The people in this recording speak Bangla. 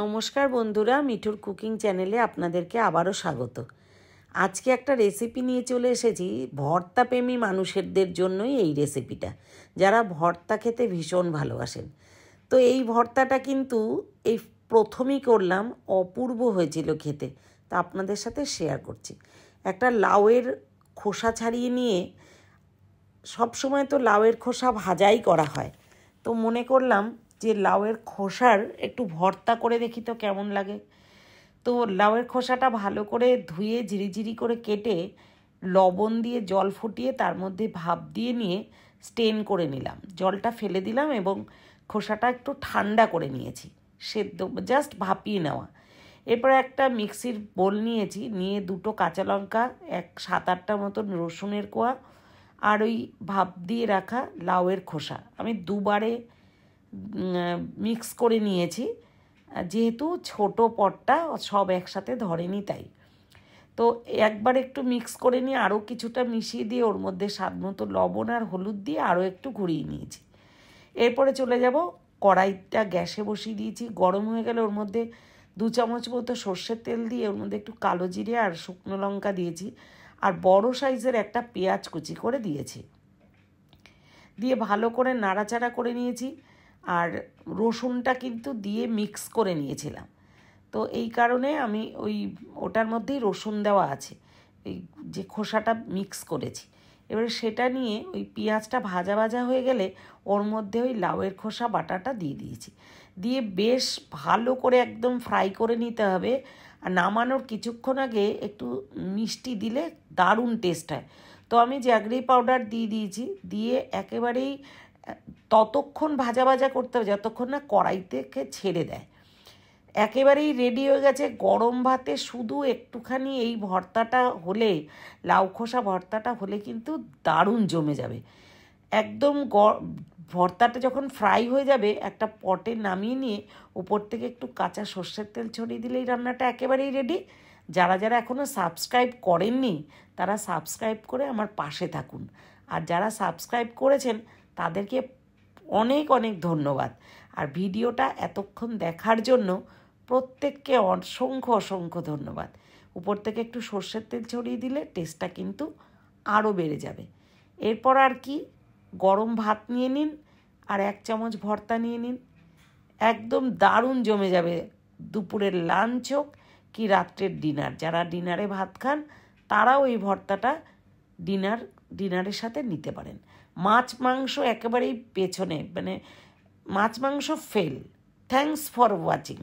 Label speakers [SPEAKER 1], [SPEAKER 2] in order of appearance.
[SPEAKER 1] নমস্কার বন্ধুরা মিঠুর কুকিং চ্যানেলে আপনাদেরকে আবারও স্বাগত আজকে একটা রেসিপি নিয়ে চলে এসেছি ভর্তাপ্রেমী মানুষেরদের জন্যই এই রেসিপিটা যারা ভর্তা খেতে ভীষণ ভালোবাসেন তো এই ভর্তাটা কিন্তু এই প্রথমেই করলাম অপূর্ব হয়েছিল খেতে তা আপনাদের সাথে শেয়ার করছি একটা লাউয়ের খোসা ছাড়িয়ে নিয়ে সব সময় তো লাউয়ের খোসা ভাজাই করা হয় তো মনে করলাম যে লাউয়ের খোসার একটু ভর্তা করে দেখি তো কেমন লাগে তো লাউয়ের খোসাটা ভালো করে ধুয়ে ঝিরিঝিরি করে কেটে লবণ দিয়ে জল ফুটিয়ে তার মধ্যে ভাপ দিয়ে নিয়ে স্টেন করে নিলাম জলটা ফেলে দিলাম এবং খোসাটা একটু ঠান্ডা করে নিয়েছি সেদ্ধ জাস্ট ভাপিয়ে নেওয়া এরপর একটা মিক্সির বোল নিয়েছি নিয়ে দুটো কাঁচা লঙ্কা এক সাত আটটা মতন রসুনের কোয়া আর ওই ভাপ দিয়ে রাখা লাউয়ের খোসা আমি দুবারে মিক্স করে নিয়েছি যেহেতু ছোট পটটা সব একসাথে ধরেনি তাই তো একবার একটু মিক্স করে নিয়ে আরও কিছুটা মিশিয়ে দিয়ে ওর মধ্যে স্বাদ মতো লবণ আর হলুদ দিয়ে আরও একটু ঘুরিয়ে নিয়েছি এরপরে চলে যাব কড়াইটা গ্যাসে বসিয়ে দিয়েছি গরম হয়ে গেলে ওর মধ্যে দু চামচ মতো সর্ষের তেল দিয়ে ওর মধ্যে একটু কালো জিরে আর শুকনো লঙ্কা দিয়েছি আর বড় সাইজের একটা পেঁয়াজ কুচি করে দিয়েছি দিয়ে ভালো করে নাড়াচাড়া করে নিয়েছি আর রসুনটা কিন্তু দিয়ে মিক্স করে নিয়েছিলাম তো এই কারণে আমি ওই ওটার মধ্যেই রসুন দেওয়া আছে এই যে খোসাটা মিক্স করেছি এবারে সেটা নিয়ে ওই পেঁয়াজটা ভাজা ভাজা হয়ে গেলে ওর মধ্যে ওই লাউয়ের খোসা বাটাটা দিয়ে দিয়েছি দিয়ে বেশ ভালো করে একদম ফ্রাই করে নিতে হবে আর নামানোর কিছুক্ষণ আগে একটু মিষ্টি দিলে দারুণ টেস্ট হয় তো আমি জ্যাগরি পাউডার দিয়ে দিয়েছি দিয়ে একেবারেই ততক্ষণ ভাজা ভাজা করতে হবে যতক্ষণ না কড়াইতে ছেড়ে দেয় একেবারেই রেডি হয়ে গেছে গরম ভাতে শুধু একটুখানি এই ভর্তাটা হলে লাউ খোসা ভর্তাটা হলে কিন্তু দারুণ জমে যাবে একদম ভর্তাটা যখন ফ্রাই হয়ে যাবে একটা পটে নামিয়ে নিয়ে উপর থেকে একটু কাঁচা সর্ষের তেল ছড়িয়ে দিলেই রান্নাটা একেবারেই রেডি যারা যারা এখনও সাবস্ক্রাইব করেননি তারা সাবস্ক্রাইব করে আমার পাশে থাকুন আর যারা সাবস্ক্রাইব করেছেন তাদেরকে অনেক অনেক ধন্যবাদ আর ভিডিওটা এতক্ষণ দেখার জন্য প্রত্যেককে অসংখ্য অসংখ্য ধন্যবাদ উপর থেকে একটু সর্ষের তেল ছড়িয়ে দিলে টেস্টটা কিন্তু আরও বেড়ে যাবে এরপর আর কি গরম ভাত নিয়ে নিন আর এক চামচ ভর্তা নিয়ে নিন একদম দারুণ জমে যাবে দুপুরের লাঞ্চ হোক কি রাত্রের ডিনার যারা ডিনারে ভাত খান তারাও এই ভর্তাটা ডিনার ডিনারের সাথে নিতে পারেন মাছ মাংস একেবারেই পেছনে মানে মাছ মাংস ফেল থ্যাংকস ফর ওয়াচিং